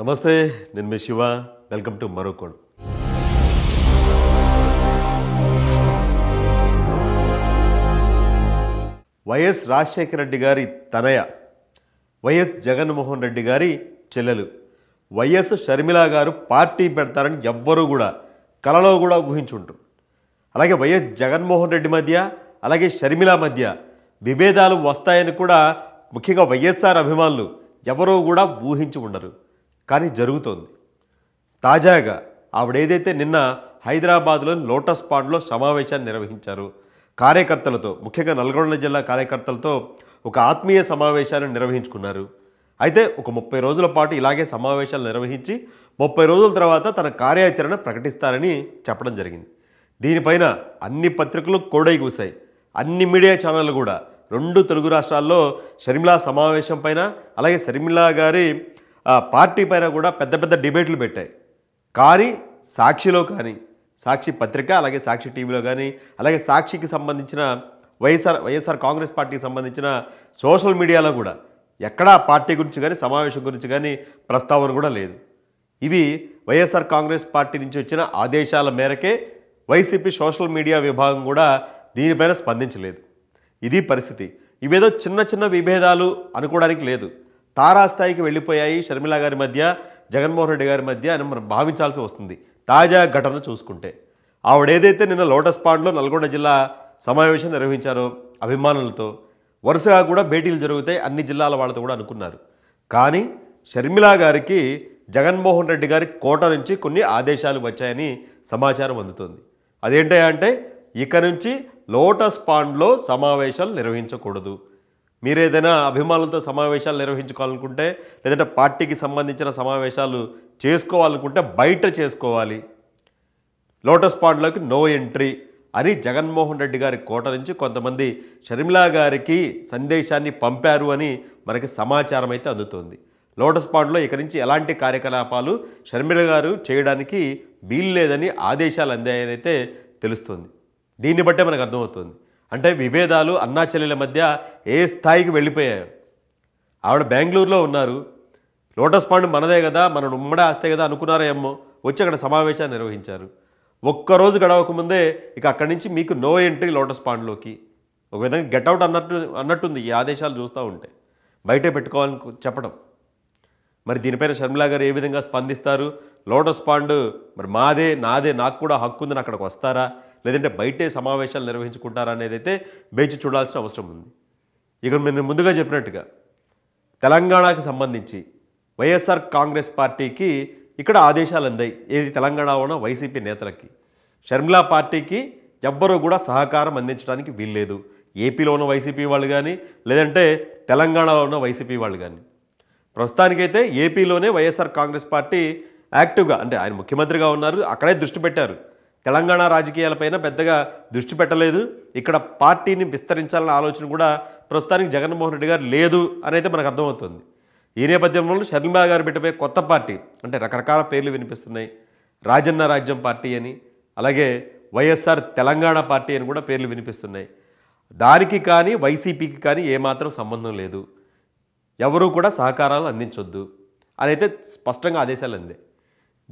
నమస్తే నేను మీ శివ వెల్కమ్ టు మరో వైఎస్ రాజశేఖర రెడ్డి గారి తనయ వైఎస్ జగన్మోహన్ రెడ్డి గారి చెల్లెలు వైఎస్ షర్మిల గారు పార్టీ పెడతారని ఎవ్వరూ కూడా కలలో కూడా ఊహించుంటారు అలాగే వైఎస్ జగన్మోహన్ రెడ్డి మధ్య అలాగే షర్మిల మధ్య విభేదాలు వస్తాయని కూడా ముఖ్యంగా వైఎస్ఆర్ అభిమానులు ఎవరూ కూడా ఊహించి ఉండరు కానీ జరుగుతోంది తాజాగా ఆవిడేదైతే నిన్న హైదరాబాద్లోని లోటస్ పాండ్లో సమావేశాన్ని నిర్వహించారు కార్యకర్తలతో ముఖ్యంగా నల్గొండ జిల్లా కార్యకర్తలతో ఒక ఆత్మీయ సమావేశాన్ని నిర్వహించుకున్నారు అయితే ఒక ముప్పై రోజుల పాటు ఇలాగే సమావేశాలు నిర్వహించి ముప్పై రోజుల తర్వాత తన కార్యాచరణ ప్రకటిస్తారని చెప్పడం జరిగింది దీనిపైన అన్ని పత్రికలు కోడై కూశాయి అన్ని మీడియా ఛానళ్ళు కూడా రెండు తెలుగు రాష్ట్రాల్లో షర్మిలా సమావేశం పైన అలాగే షర్మిలా గారి పార్టీ పైన కూడా పెద్ద పెద్ద డిబేట్లు పెట్టాయి కానీ సాక్షిలో కానీ సాక్షి పత్రిక అలాగే సాక్షి టీవీలో కానీ అలాగే సాక్షికి సంబంధించిన వైఎస్ఆర్ వైఎస్ఆర్ కాంగ్రెస్ పార్టీకి సంబంధించిన సోషల్ మీడియాలో కూడా ఎక్కడా పార్టీ గురించి కానీ సమావేశం గురించి కానీ ప్రస్తావన కూడా లేదు ఇవి వైఎస్ఆర్ కాంగ్రెస్ పార్టీ నుంచి వచ్చిన ఆదేశాల మేరకే వైసీపీ సోషల్ మీడియా విభాగం కూడా దీనిపైన స్పందించలేదు ఇది పరిస్థితి ఇవేదో చిన్న చిన్న విభేదాలు అనుకోవడానికి లేదు తారాస్థాయికి వెళ్ళిపోయాయి షర్మిల గారి మధ్య జగన్మోహన్ రెడ్డి గారి మధ్య అని మనం భావించాల్సి వస్తుంది తాజా ఘటన చూసుకుంటే ఆవిడేదైతే నిన్న లోటస్ పాండ్లో నల్గొండ జిల్లా సమావేశం నిర్వహించారో అభిమానులతో వరుసగా కూడా భేటీలు జరుగుతాయి అన్ని జిల్లాల వాళ్ళతో కూడా అనుకున్నారు కానీ షర్మిలా గారికి జగన్మోహన్ రెడ్డి గారి కోట నుంచి కొన్ని ఆదేశాలు వచ్చాయని సమాచారం అందుతుంది అదేంటంటే ఇక నుంచి లోటస్ పాండ్లో సమావేశాలు నిర్వహించకూడదు మీరు ఏదైనా అభిమానులతో సమావేశాలు నిర్వహించుకోవాలనుకుంటే లేదంటే పార్టీకి సంబంధించిన సమావేశాలు చేసుకోవాలనుకుంటే బయట చేసుకోవాలి లోటస్ పాండ్లోకి నో ఎంట్రీ అని జగన్మోహన్ రెడ్డి గారి కోట నుంచి కొంతమంది షర్మిలా గారికి సందేశాన్ని పంపారు అని మనకి సమాచారం అయితే అందుతోంది లోటస్ పాండ్లో ఇక నుంచి ఎలాంటి కార్యకలాపాలు షర్మిల గారు చేయడానికి వీల్లేదని ఆదేశాలు అందాయని అయితే తెలుస్తుంది దీన్ని బట్టే మనకు అర్థమవుతుంది అంటే విభేదాలు అన్నా చెల్లెల మధ్య ఏ స్థాయికి వెళ్ళిపోయాయి ఆవిడ బెంగళూరులో ఉన్నారు లోటస్ పాండ్ మనదే కదా మన ఉమ్మడే ఆస్తే కదా అనుకున్నారేమో వచ్చి అక్కడ సమావేశాన్ని నిర్వహించారు ఒక్కరోజు గడవకముందే ఇక అక్కడి నుంచి మీకు నో ఎంట్రీ లోటస్ పాండ్లోకి ఒక విధంగా గెట్అవుట్ అన్నట్టు అన్నట్టుంది ఈ ఆదేశాలు చూస్తూ ఉంటే బయటే పెట్టుకోవాలని చెప్పడం మరి దీనిపైన షర్మిలా గారు ఏ విధంగా స్పందిస్తారు లోటస్ పాండ్ మరి మాదే నాదే నాకు కూడా హక్కు ఉందని అక్కడికి వస్తారా లేదంటే బయటే సమావేశాలు నిర్వహించుకుంటారా అనేది అయితే బెంచ్ చూడాల్సిన అవసరం ఉంది ఇక నేను ముందుగా చెప్పినట్టుగా తెలంగాణకు సంబంధించి వైఎస్ఆర్ కాంగ్రెస్ పార్టీకి ఇక్కడ ఆదేశాలు అందాయి ఏది తెలంగాణ ఉన్న వైసీపీ నేతలకి షర్మిలా పార్టీకి ఎవ్వరూ కూడా సహకారం అందించడానికి వీల్లేదు ఏపీలో ఉన్న వైసీపీ వాళ్ళు కానీ లేదంటే తెలంగాణలో ఉన్న వైసీపీ వాళ్ళు కానీ ప్రస్తుతానికైతే ఏపీలోనే వైఎస్ఆర్ కాంగ్రెస్ పార్టీ యాక్టివ్గా అంటే ఆయన ముఖ్యమంత్రిగా ఉన్నారు అక్కడే దృష్టి పెట్టారు తెలంగాణ రాజకీయాలపైన పెద్దగా దృష్టి పెట్టలేదు ఇక్కడ పార్టీని విస్తరించాలన్న ఆలోచన కూడా ప్రస్తుతానికి జగన్మోహన్ రెడ్డి గారు లేదు అయితే మనకు అర్థమవుతుంది ఈ నేపథ్యంలో షర్మిలా గారు పెట్టబోయే కొత్త పార్టీ అంటే రకరకాల పేర్లు వినిపిస్తున్నాయి రాజన్న రాజ్యం పార్టీ అని అలాగే వైఎస్ఆర్ తెలంగాణ పార్టీ అని కూడా పేర్లు వినిపిస్తున్నాయి దానికి కానీ వైసీపీకి కానీ ఏమాత్రం సంబంధం లేదు ఎవరూ కూడా సహకారాలు అందించొద్దు అని అయితే స్పష్టంగా ఆదేశాలు అందే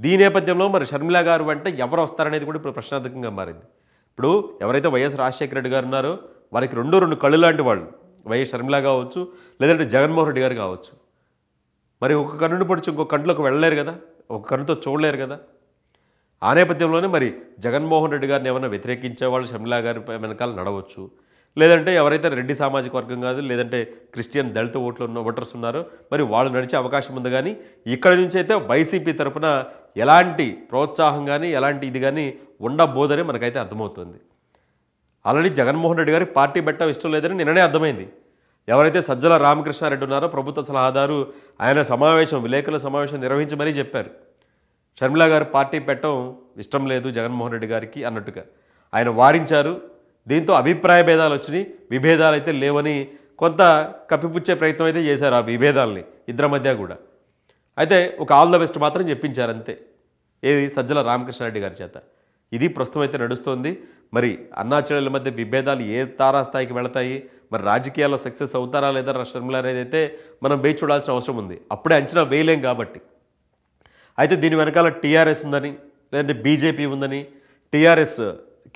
దీని నేపథ్యంలో మరి షర్మిల గారు అంటే ఎవరు వస్తారనేది కూడా ఇప్పుడు ప్రశ్నార్థకంగా మారింది ఇప్పుడు ఎవరైతే వైఎస్ రాజశేఖర రెడ్డి గారు ఉన్నారో వారికి రెండు రెండు కళ్ళు లాంటి వాళ్ళు వైఎస్ షర్మిల కావచ్చు లేదంటే జగన్మోహన్ రెడ్డి గారు కావచ్చు మరి ఒక కన్నుని పొడిచి ఇంకో కంట్లోకి వెళ్ళలేరు కదా ఒక కన్నుతో చూడలేరు కదా ఆ నేపథ్యంలోనే మరి జగన్మోహన్ రెడ్డి గారిని ఏమైనా వ్యతిరేకించే వాళ్ళు షర్మిల గారి వెనకాల నడవచ్చు లేదంటే ఎవరైతే రెడ్డి సామాజిక వర్గం కాదు లేదంటే క్రిస్టియన్ దళిత ఓట్లు ఉన్న ఓటర్స్ ఉన్నారో మరి వాళ్ళు నడిచే అవకాశం ఉంది కానీ ఇక్కడ నుంచి అయితే వైసీపీ తరపున ఎలాంటి ప్రోత్సాహం కానీ ఎలాంటి ఇది కానీ ఉండబోదని మనకైతే అర్థమవుతుంది ఆల్రెడీ జగన్మోహన్ రెడ్డి గారి పార్టీ పెట్టడం ఇష్టం లేదని నిన్ననే అర్థమైంది ఎవరైతే సజ్జల రామకృష్ణారెడ్డి ఉన్నారో ప్రభుత్వ సలహాదారు ఆయన సమావేశం విలేకరుల సమావేశం నిర్వహించమని చెప్పారు షర్మిళ గారు పార్టీ పెట్టడం ఇష్టం లేదు జగన్మోహన్ రెడ్డి గారికి అన్నట్టుగా ఆయన వారించారు దీంతో అభిప్రాయ భేదాలు వచ్చినాయి విభేదాలు అయితే లేవని కొంత కప్పిపుచ్చే ప్రయత్నం అయితే చేశారు ఆ విభేదాలని ఇద్దరి మధ్య కూడా అయితే ఒక ఆల్ ద బెస్ట్ మాత్రం చెప్పించారు అంతే ఏది సజ్జల రామకృష్ణారెడ్డి గారి చేత ఇది ప్రస్తుతం అయితే నడుస్తోంది మరి అన్నాచరుల మధ్య విభేదాలు ఏ తారాస్థాయికి వెళతాయి మరి రాజకీయాల్లో సక్సెస్ అవుతారా లేదా షర్మిల అనేది అయితే మనం వేచి చూడాల్సిన అవసరం ఉంది అప్పుడే అంచనా వేయలేం కాబట్టి అయితే దీని వెనకాల టీఆర్ఎస్ ఉందని లేదంటే బీజేపీ ఉందని టీఆర్ఎస్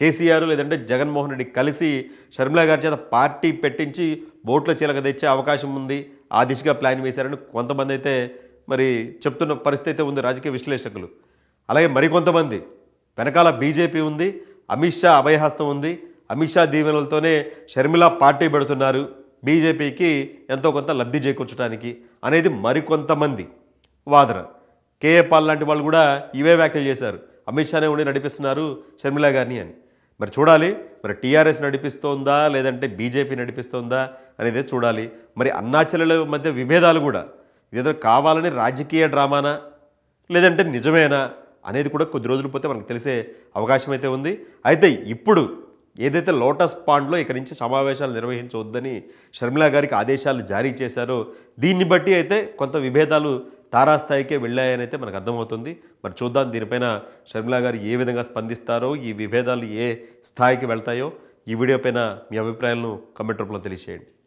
కేసీఆర్ లేదంటే జగన్మోహన్ రెడ్డి కలిసి షర్మిలా గారి చేత పార్టీ పెట్టించి బోట్లో చీలక తెచ్చే అవకాశం ఉంది ఆ దిశగా ప్లాన్ వేశారని కొంతమంది అయితే మరి చెప్తున్న పరిస్థితి అయితే ఉంది రాజకీయ విశ్లేషకులు అలాగే మరికొంతమంది వెనకాల బీజేపీ ఉంది అమిత్ షా అభయహస్తం ఉంది అమిత్ షా దీవెనలతోనే షర్మిల పార్టీ పెడుతున్నారు బీజేపీకి ఎంతో కొంత లబ్ధి చేకూర్చడానికి అనేది మరికొంతమంది వాదన కేఏ పాల్ లాంటి వాళ్ళు కూడా ఇవే వ్యాఖ్యలు చేశారు అమిత్ షానే ఉండి నడిపిస్తున్నారు షర్మిల గారిని అని మరి చూడాలి మరి టీఆర్ఎస్ నడిపిస్తోందా లేదంటే బీజేపీ నడిపిస్తోందా అనేది చూడాలి మరి అన్నాచలుల మధ్య విభేదాలు కూడా ఏదో కావాలని రాజకీయ డ్రామానా లేదంటే నిజమేనా అనేది కూడా కొద్ది రోజులు పోతే మనకు తెలిసే అవకాశం అయితే ఉంది అయితే ఇప్పుడు ఏదైతే లోటస్ పాండ్లో ఇక్కడి నుంచి సమావేశాలు నిర్వహించవద్దని షర్మిలా గారికి ఆదేశాలు జారీ చేశారో దీన్ని బట్టి అయితే కొంత విభేదాలు తారాస్థాయికే వెళ్ళాయని అయితే మనకు అర్థమవుతుంది మరి చూద్దాం దీనిపైన షర్మిలా గారు ఏ విధంగా స్పందిస్తారో ఈ విభేదాలు ఏ స్థాయికి వెళ్తాయో ఈ వీడియో పైన మీ అభిప్రాయాలను కమెంట్ రూపంలో తెలియజేయండి